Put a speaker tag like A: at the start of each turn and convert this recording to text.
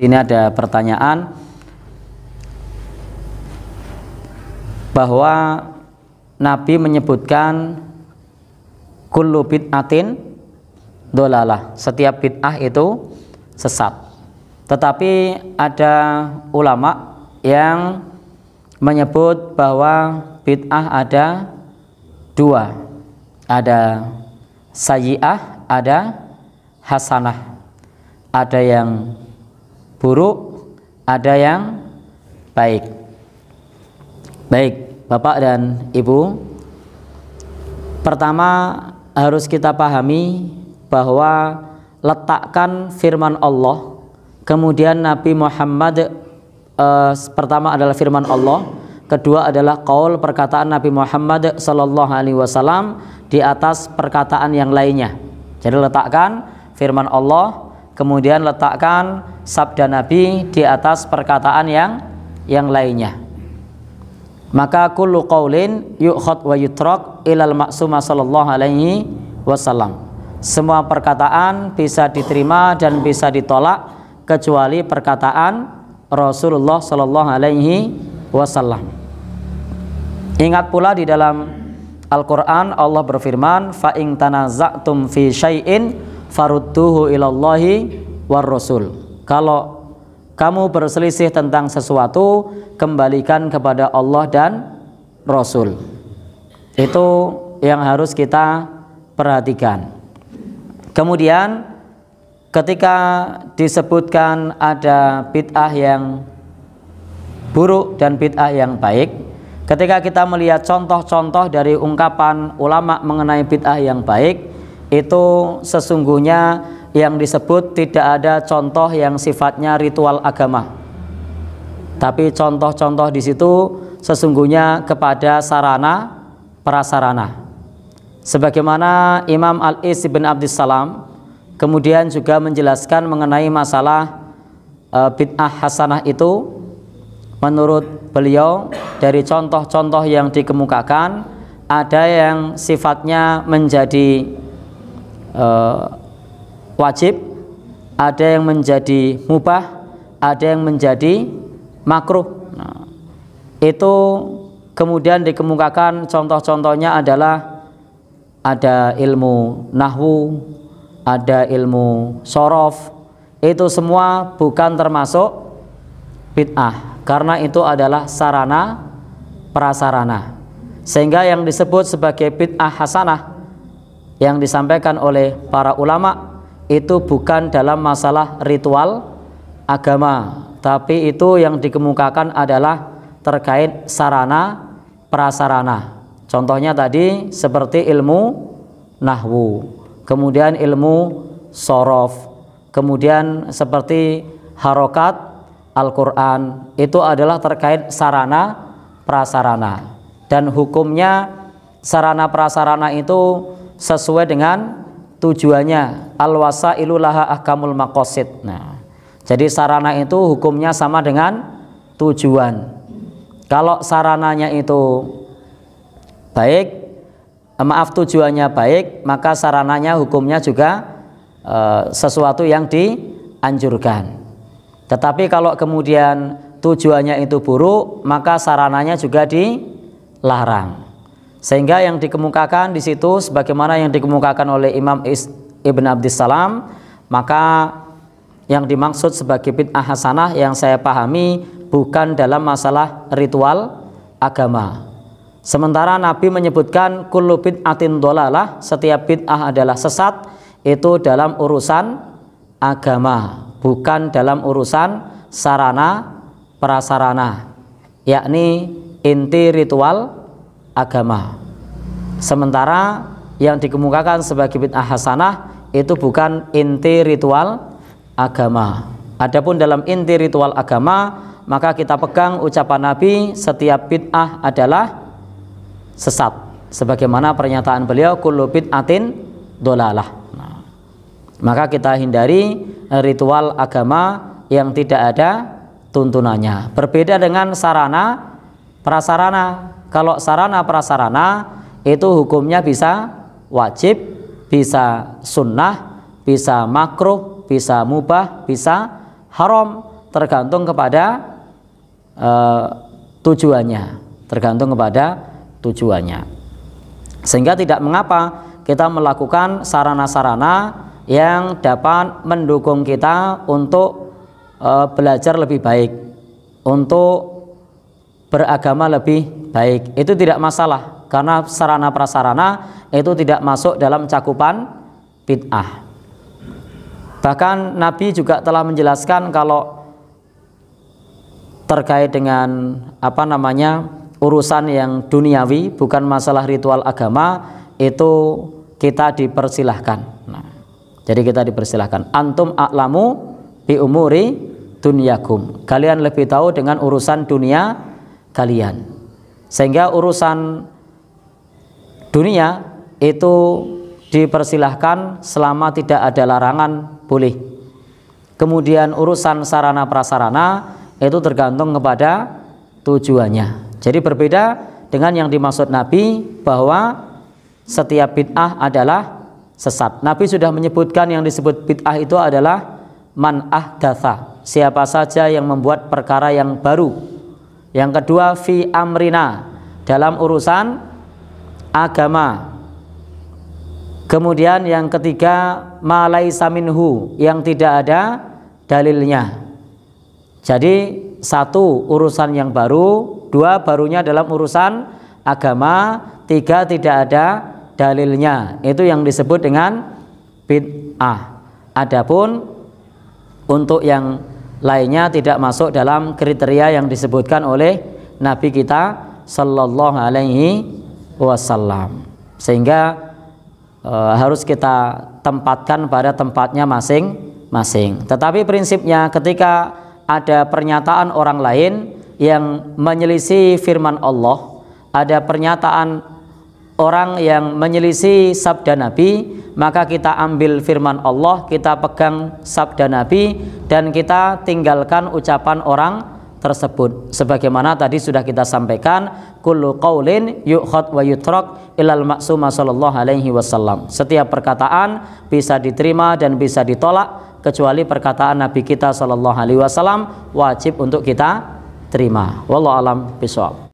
A: Ini ada pertanyaan bahwa Nabi menyebutkan kullu bid'atin dolalah. Setiap bid'ah itu sesat. Tetapi ada ulama yang menyebut bahwa bid'ah ada dua. Ada sayi'ah, ada hasanah. Ada yang buruk, ada yang baik. Baik, Bapak dan Ibu, pertama harus kita pahami bahwa letakkan firman Allah, kemudian Nabi Muhammad eh, pertama adalah firman Allah, kedua adalah kaul perkataan Nabi Muhammad Sallallahu Alaihi Wasallam di atas perkataan yang lainnya. Jadi letakkan firman Allah, kemudian letakkan sabda Nabi di atas perkataan yang yang lainnya. Maka kullu qaulin yu'khad wa yutrak ilal maksuma sallallahu alaihi wasallam. Semua perkataan bisa diterima dan bisa ditolak kecuali perkataan Rasulullah sallallahu alaihi wasallam. Ingat pula di dalam Al-Qur'an Allah berfirman fa ing tanaza'tum fi syai'in farudduhu ilallahi war rasul. Kalau kamu berselisih tentang sesuatu, kembalikan kepada Allah dan Rasul. Itu yang harus kita perhatikan. Kemudian ketika disebutkan ada bid'ah yang buruk dan bid'ah yang baik, ketika kita melihat contoh-contoh dari ungkapan ulama mengenai bid'ah yang baik, itu sesungguhnya yang disebut tidak ada contoh yang sifatnya ritual agama. Tapi contoh-contoh di situ sesungguhnya kepada sarana prasarana. Sebagaimana Imam Al-Is bin Abdissalam kemudian juga menjelaskan mengenai masalah e, bid'ah hasanah itu menurut beliau dari contoh-contoh yang dikemukakan ada yang sifatnya menjadi e, wajib, ada yang menjadi mubah, ada yang menjadi makruh. Nah, itu kemudian dikemukakan contoh-contohnya adalah ada ilmu nahwu, ada ilmu sorof, itu semua bukan termasuk bid'ah karena itu adalah sarana prasarana. Sehingga yang disebut sebagai bid'ah hasanah yang disampaikan oleh para ulama' itu bukan dalam masalah ritual agama tapi itu yang dikemukakan adalah terkait sarana prasarana contohnya tadi seperti ilmu nahwu kemudian ilmu sorof kemudian seperti harokat Al-Quran itu adalah terkait sarana prasarana dan hukumnya sarana prasarana itu sesuai dengan tujuannya al-wasailu laha ahkamul maqasid. Nah, jadi sarana itu hukumnya sama dengan tujuan. Kalau sarananya itu baik, eh, maaf tujuannya baik, maka sarananya hukumnya juga e, sesuatu yang dianjurkan. Tetapi kalau kemudian tujuannya itu buruk, maka sarananya juga dilarang. Sehingga yang dikemukakan di situ sebagaimana yang dikemukakan oleh Imam Ibn Abdissalam, maka yang dimaksud sebagai bid'ah hasanah yang saya pahami bukan dalam masalah ritual agama. Sementara Nabi menyebutkan kullu bid'atin dolalah, setiap bid'ah adalah sesat itu dalam urusan agama, bukan dalam urusan sarana prasarana, yakni inti ritual agama. Sementara yang dikemukakan sebagai bid'ah hasanah itu bukan inti ritual agama. Adapun dalam inti ritual agama, maka kita pegang ucapan Nabi setiap bid'ah adalah sesat. Sebagaimana pernyataan beliau kullu bid'atin dolalah. Nah, maka kita hindari ritual agama yang tidak ada tuntunannya. Berbeda dengan sarana prasarana. Kalau sarana prasarana itu hukumnya bisa wajib, bisa sunnah, bisa makruh, bisa mubah, bisa haram tergantung kepada uh, tujuannya, tergantung kepada tujuannya. Sehingga tidak mengapa kita melakukan sarana-sarana yang dapat mendukung kita untuk uh, belajar lebih baik, untuk beragama lebih baik. Itu tidak masalah karena sarana prasarana itu tidak masuk dalam cakupan bid'ah. Bahkan Nabi juga telah menjelaskan kalau terkait dengan apa namanya urusan yang duniawi bukan masalah ritual agama itu kita dipersilahkan. Nah, jadi kita dipersilahkan. Antum aklamu bi umuri dunyakum. Kalian lebih tahu dengan urusan dunia kalian. Sehingga urusan dunia itu dipersilahkan selama tidak ada larangan boleh. Kemudian urusan sarana prasarana itu tergantung kepada tujuannya. Jadi berbeda dengan yang dimaksud Nabi bahwa setiap bid'ah adalah sesat. Nabi sudah menyebutkan yang disebut bid'ah itu adalah man ahdatha. Siapa saja yang membuat perkara yang baru yang kedua fi amrina dalam urusan agama. Kemudian yang ketiga malai saminhu yang tidak ada dalilnya. Jadi satu urusan yang baru, dua barunya dalam urusan agama, tiga tidak ada dalilnya. Itu yang disebut dengan bid'ah. Adapun untuk yang lainnya tidak masuk dalam kriteria yang disebutkan oleh Nabi kita Sallallahu Alaihi Wasallam sehingga e, harus kita tempatkan pada tempatnya masing-masing tetapi prinsipnya ketika ada pernyataan orang lain yang menyelisih firman Allah ada pernyataan orang yang menyelisih sabda Nabi maka kita ambil firman Allah kita pegang sabda Nabi dan kita tinggalkan ucapan orang tersebut sebagaimana tadi sudah kita sampaikan kullu qaulin yukhot wa yutrak ilal maksuma sallallahu alaihi wasallam setiap perkataan bisa diterima dan bisa ditolak kecuali perkataan nabi kita sallallahu alaihi wasallam wajib untuk kita terima wallahu alam bisawab